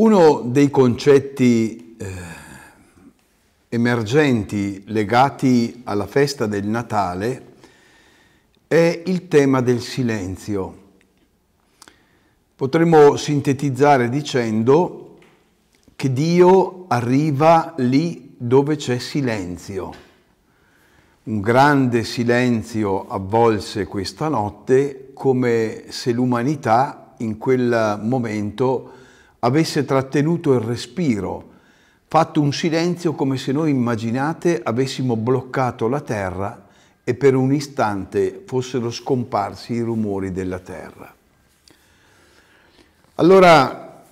Uno dei concetti eh, emergenti legati alla festa del Natale è il tema del silenzio. Potremmo sintetizzare dicendo che Dio arriva lì dove c'è silenzio. Un grande silenzio avvolse questa notte come se l'umanità in quel momento avesse trattenuto il respiro, fatto un silenzio come se noi immaginate avessimo bloccato la terra e per un istante fossero scomparsi i rumori della terra. Allora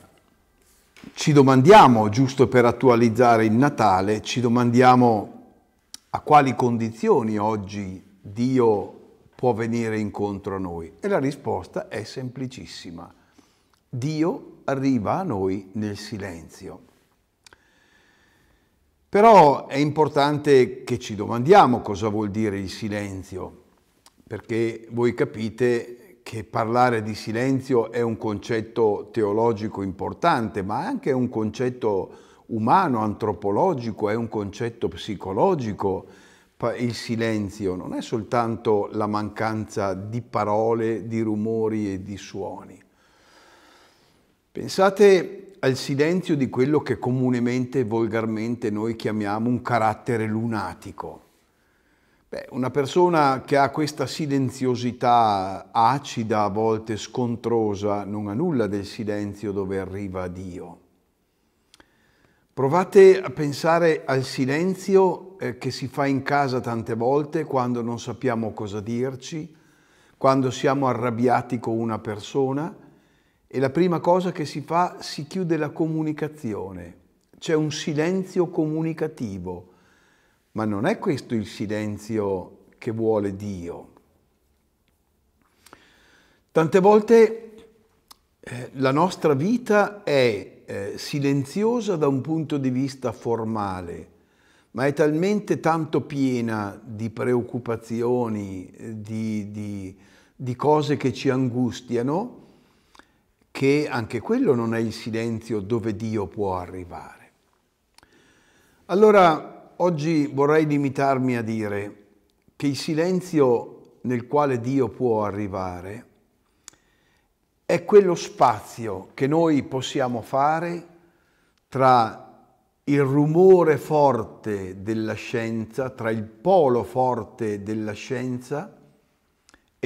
ci domandiamo, giusto per attualizzare il Natale, ci domandiamo a quali condizioni oggi Dio può venire incontro a noi? E la risposta è semplicissima. Dio arriva a noi nel silenzio. Però è importante che ci domandiamo cosa vuol dire il silenzio, perché voi capite che parlare di silenzio è un concetto teologico importante, ma anche un concetto umano, antropologico, è un concetto psicologico. Il silenzio non è soltanto la mancanza di parole, di rumori e di suoni. Pensate al silenzio di quello che comunemente e volgarmente noi chiamiamo un carattere lunatico. Beh, una persona che ha questa silenziosità acida, a volte scontrosa, non ha nulla del silenzio dove arriva Dio. Provate a pensare al silenzio eh, che si fa in casa tante volte quando non sappiamo cosa dirci, quando siamo arrabbiati con una persona, e la prima cosa che si fa, si chiude la comunicazione. C'è un silenzio comunicativo, ma non è questo il silenzio che vuole Dio. Tante volte eh, la nostra vita è eh, silenziosa da un punto di vista formale, ma è talmente tanto piena di preoccupazioni, eh, di, di, di cose che ci angustiano, che anche quello non è il silenzio dove Dio può arrivare. Allora, oggi vorrei limitarmi a dire che il silenzio nel quale Dio può arrivare è quello spazio che noi possiamo fare tra il rumore forte della scienza, tra il polo forte della scienza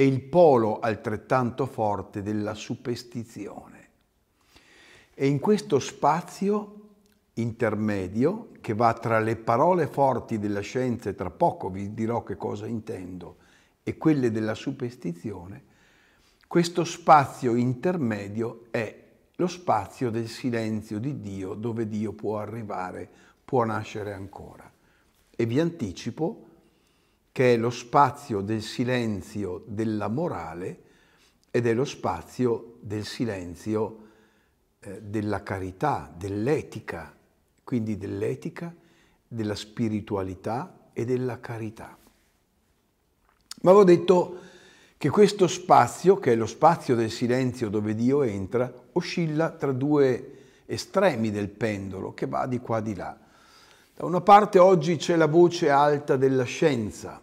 e il polo altrettanto forte della superstizione. E in questo spazio intermedio, che va tra le parole forti della scienza, e tra poco vi dirò che cosa intendo, e quelle della superstizione, questo spazio intermedio è lo spazio del silenzio di Dio dove Dio può arrivare, può nascere ancora. E vi anticipo che è lo spazio del silenzio della morale ed è lo spazio del silenzio eh, della carità, dell'etica, quindi dell'etica, della spiritualità e della carità. Ma avevo detto che questo spazio, che è lo spazio del silenzio dove Dio entra, oscilla tra due estremi del pendolo che va di qua di là. Da una parte oggi c'è la voce alta della scienza,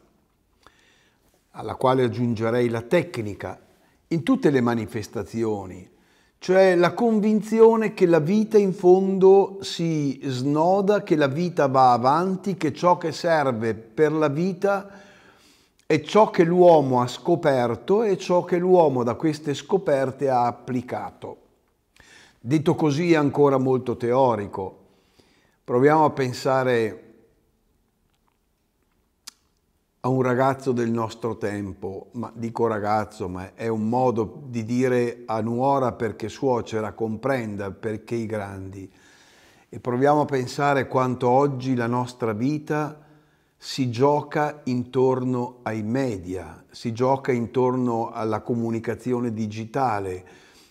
alla quale aggiungerei la tecnica, in tutte le manifestazioni, cioè la convinzione che la vita in fondo si snoda, che la vita va avanti, che ciò che serve per la vita è ciò che l'uomo ha scoperto e ciò che l'uomo da queste scoperte ha applicato. Detto così è ancora molto teorico, Proviamo a pensare a un ragazzo del nostro tempo, ma dico ragazzo, ma è un modo di dire a nuora perché suocera comprenda perché i grandi. E proviamo a pensare quanto oggi la nostra vita si gioca intorno ai media, si gioca intorno alla comunicazione digitale,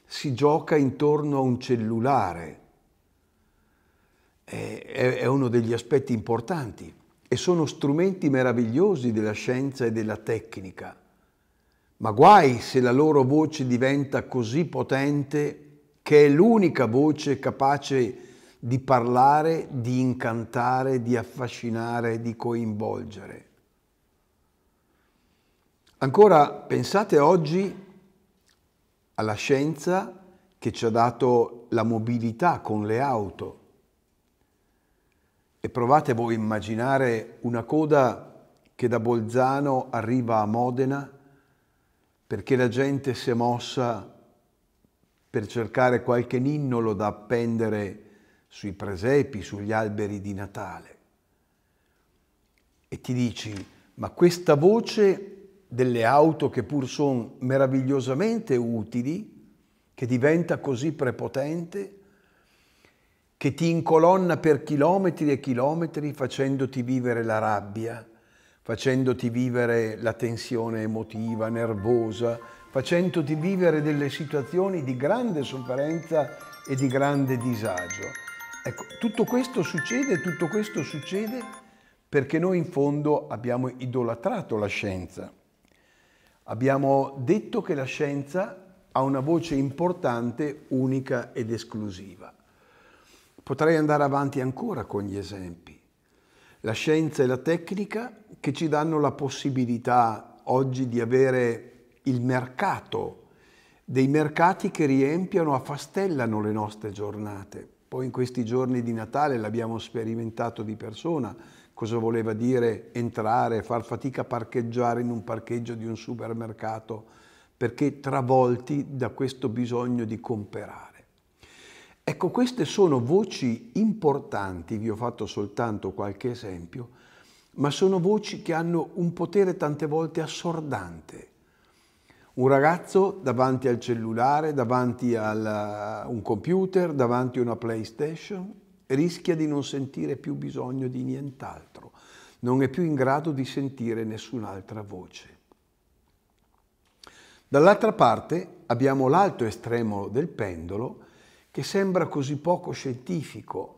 si gioca intorno a un cellulare è, uno degli aspetti importanti e sono strumenti meravigliosi della scienza e della tecnica. Ma guai se la loro voce diventa così potente che è l'unica voce capace di parlare, di incantare, di affascinare, di coinvolgere. Ancora pensate oggi alla scienza che ci ha dato la mobilità con le auto e provate voi a immaginare una coda che da Bolzano arriva a Modena perché la gente si è mossa per cercare qualche ninnolo da appendere sui presepi, sugli alberi di Natale. E ti dici, ma questa voce delle auto che pur sono meravigliosamente utili, che diventa così prepotente, che ti incolonna per chilometri e chilometri facendoti vivere la rabbia, facendoti vivere la tensione emotiva, nervosa, facendoti vivere delle situazioni di grande sofferenza e di grande disagio. Ecco, tutto questo succede, tutto questo succede perché noi in fondo abbiamo idolatrato la scienza. Abbiamo detto che la scienza ha una voce importante, unica ed esclusiva. Potrei andare avanti ancora con gli esempi. La scienza e la tecnica che ci danno la possibilità oggi di avere il mercato, dei mercati che riempiono, affastellano le nostre giornate. Poi in questi giorni di Natale l'abbiamo sperimentato di persona, cosa voleva dire entrare, far fatica a parcheggiare in un parcheggio di un supermercato, perché travolti da questo bisogno di comprare. Ecco, queste sono voci importanti, vi ho fatto soltanto qualche esempio, ma sono voci che hanno un potere tante volte assordante. Un ragazzo davanti al cellulare, davanti a eh, un computer, davanti a una PlayStation, rischia di non sentire più bisogno di nient'altro, non è più in grado di sentire nessun'altra voce. Dall'altra parte abbiamo l'alto estremo del pendolo, che sembra così poco scientifico,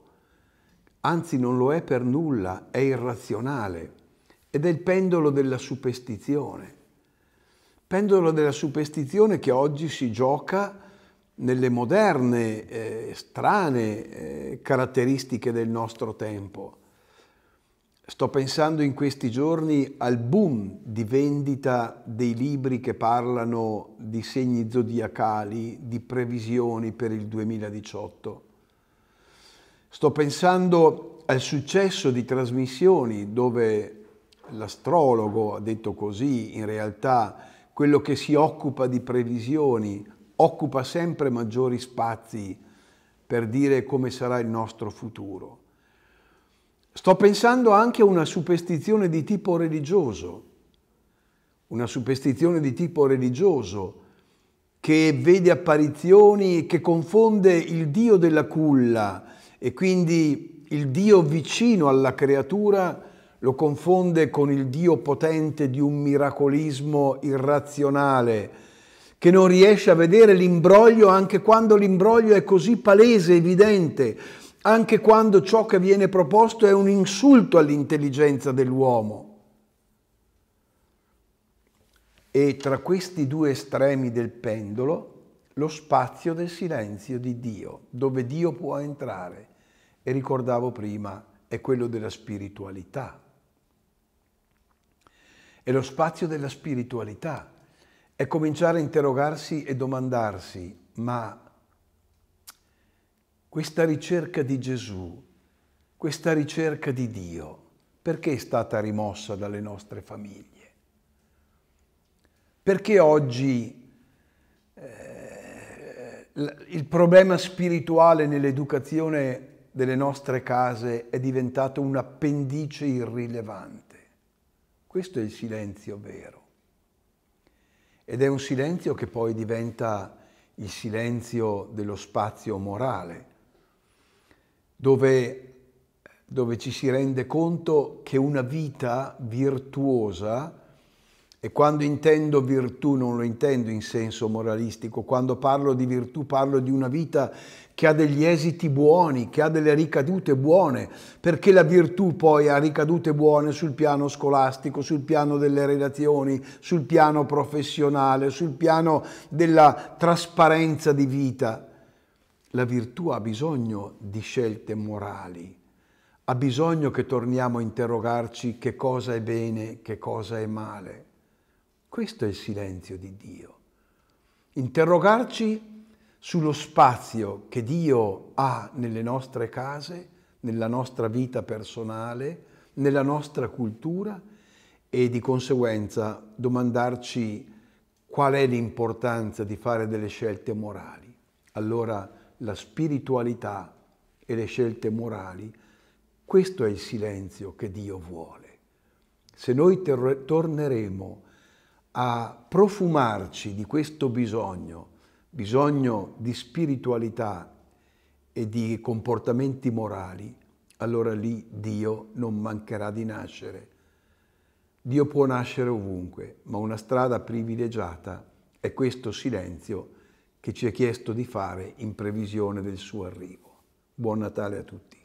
anzi non lo è per nulla, è irrazionale ed è il pendolo della superstizione. Pendolo della superstizione che oggi si gioca nelle moderne, eh, strane eh, caratteristiche del nostro tempo Sto pensando in questi giorni al boom di vendita dei libri che parlano di segni zodiacali, di previsioni per il 2018. Sto pensando al successo di trasmissioni dove l'astrologo ha detto così, in realtà quello che si occupa di previsioni occupa sempre maggiori spazi per dire come sarà il nostro futuro. Sto pensando anche a una superstizione di tipo religioso, una superstizione di tipo religioso che vede apparizioni, che confonde il Dio della culla e quindi il Dio vicino alla creatura lo confonde con il Dio potente di un miracolismo irrazionale, che non riesce a vedere l'imbroglio anche quando l'imbroglio è così palese, evidente, anche quando ciò che viene proposto è un insulto all'intelligenza dell'uomo. E tra questi due estremi del pendolo lo spazio del silenzio di Dio, dove Dio può entrare. E ricordavo prima, è quello della spiritualità. È lo spazio della spiritualità. È cominciare a interrogarsi e domandarsi, ma questa ricerca di Gesù, questa ricerca di Dio, perché è stata rimossa dalle nostre famiglie? Perché oggi eh, il problema spirituale nell'educazione delle nostre case è diventato un appendice irrilevante? Questo è il silenzio vero. Ed è un silenzio che poi diventa il silenzio dello spazio morale, dove, dove ci si rende conto che una vita virtuosa, e quando intendo virtù non lo intendo in senso moralistico, quando parlo di virtù parlo di una vita che ha degli esiti buoni, che ha delle ricadute buone, perché la virtù poi ha ricadute buone sul piano scolastico, sul piano delle relazioni, sul piano professionale, sul piano della trasparenza di vita. La virtù ha bisogno di scelte morali, ha bisogno che torniamo a interrogarci che cosa è bene, che cosa è male. Questo è il silenzio di Dio. Interrogarci sullo spazio che Dio ha nelle nostre case, nella nostra vita personale, nella nostra cultura e di conseguenza domandarci qual è l'importanza di fare delle scelte morali. Allora la spiritualità e le scelte morali, questo è il silenzio che Dio vuole. Se noi torneremo a profumarci di questo bisogno, bisogno di spiritualità e di comportamenti morali, allora lì Dio non mancherà di nascere. Dio può nascere ovunque, ma una strada privilegiata è questo silenzio che ci ha chiesto di fare in previsione del suo arrivo. Buon Natale a tutti.